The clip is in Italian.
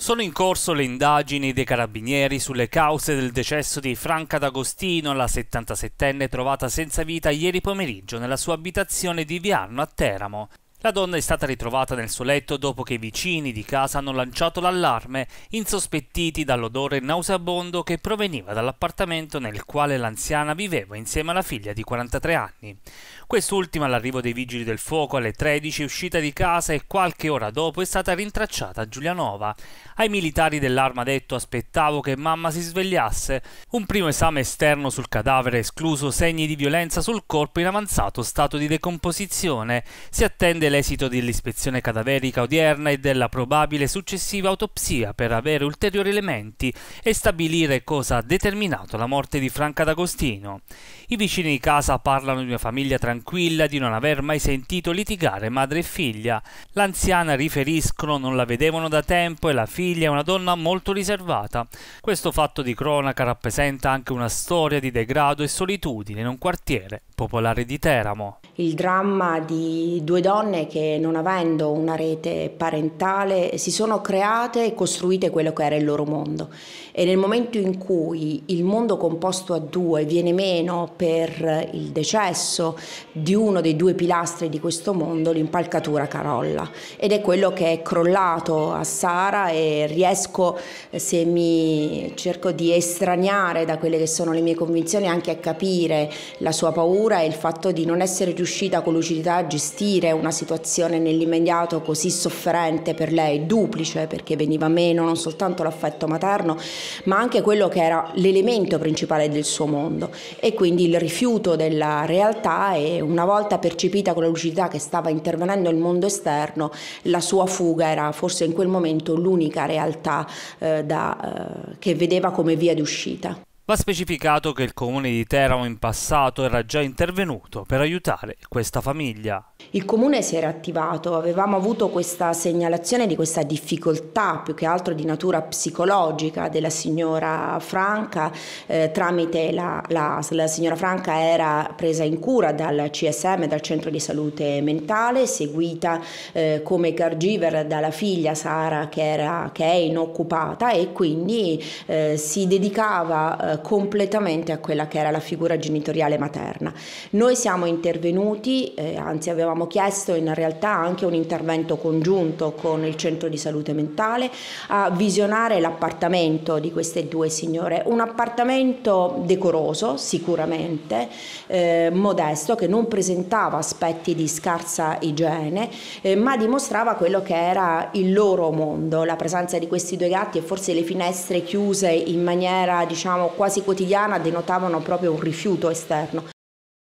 Sono in corso le indagini dei carabinieri sulle cause del decesso di Franca D'Agostino, la 77enne trovata senza vita ieri pomeriggio nella sua abitazione di Viarno a Teramo. La donna è stata ritrovata nel suo letto dopo che i vicini di casa hanno lanciato l'allarme, insospettiti dall'odore nauseabondo che proveniva dall'appartamento nel quale l'anziana viveva insieme alla figlia di 43 anni. Quest'ultima, all'arrivo dei vigili del fuoco alle 13, è uscita di casa e qualche ora dopo è stata rintracciata a Giulianova. Ai militari dell'arma detto aspettavo che mamma si svegliasse. Un primo esame esterno sul cadavere escluso segni di violenza sul corpo in avanzato stato di decomposizione. Si attende l'esito dell'ispezione cadaverica odierna e della probabile successiva autopsia per avere ulteriori elementi e stabilire cosa ha determinato la morte di Franca D'Agostino. I vicini di casa parlano di una famiglia tranquilla, di non aver mai sentito litigare madre e figlia. L'anziana riferiscono non la vedevano da tempo e la figlia è una donna molto riservata. Questo fatto di cronaca rappresenta anche una storia di degrado e solitudine in un quartiere popolare di Teramo. Il dramma di due donne persone che non avendo una rete parentale si sono create e costruite quello che era il loro mondo e nel momento in cui il mondo composto a due viene meno per il decesso di uno dei due pilastri di questo mondo, l'impalcatura carolla ed è quello che è crollato a Sara e riesco se mi cerco di estraniare da quelle che sono le mie convinzioni anche a capire la sua paura e il fatto di non essere riuscita con lucidità a gestire una situazione situazione nell'immediato così sofferente per lei, duplice perché veniva meno non soltanto l'affetto materno ma anche quello che era l'elemento principale del suo mondo e quindi il rifiuto della realtà e una volta percepita con la lucidità che stava intervenendo il mondo esterno la sua fuga era forse in quel momento l'unica realtà eh, da, eh, che vedeva come via di uscita. Va specificato che il comune di Teramo in passato era già intervenuto per aiutare questa famiglia. Il comune si era attivato, avevamo avuto questa segnalazione di questa difficoltà più che altro di natura psicologica della signora Franca eh, tramite la, la, la signora Franca era presa in cura dal CSM, dal centro di salute mentale, seguita eh, come caregiver dalla figlia Sara che, era, che è inoccupata e quindi eh, si dedicava eh, completamente a quella che era la figura genitoriale materna. Noi siamo intervenuti, eh, anzi avevamo avevamo chiesto in realtà anche un intervento congiunto con il centro di salute mentale a visionare l'appartamento di queste due signore, un appartamento decoroso sicuramente, eh, modesto, che non presentava aspetti di scarsa igiene, eh, ma dimostrava quello che era il loro mondo, la presenza di questi due gatti e forse le finestre chiuse in maniera diciamo quasi quotidiana denotavano proprio un rifiuto esterno.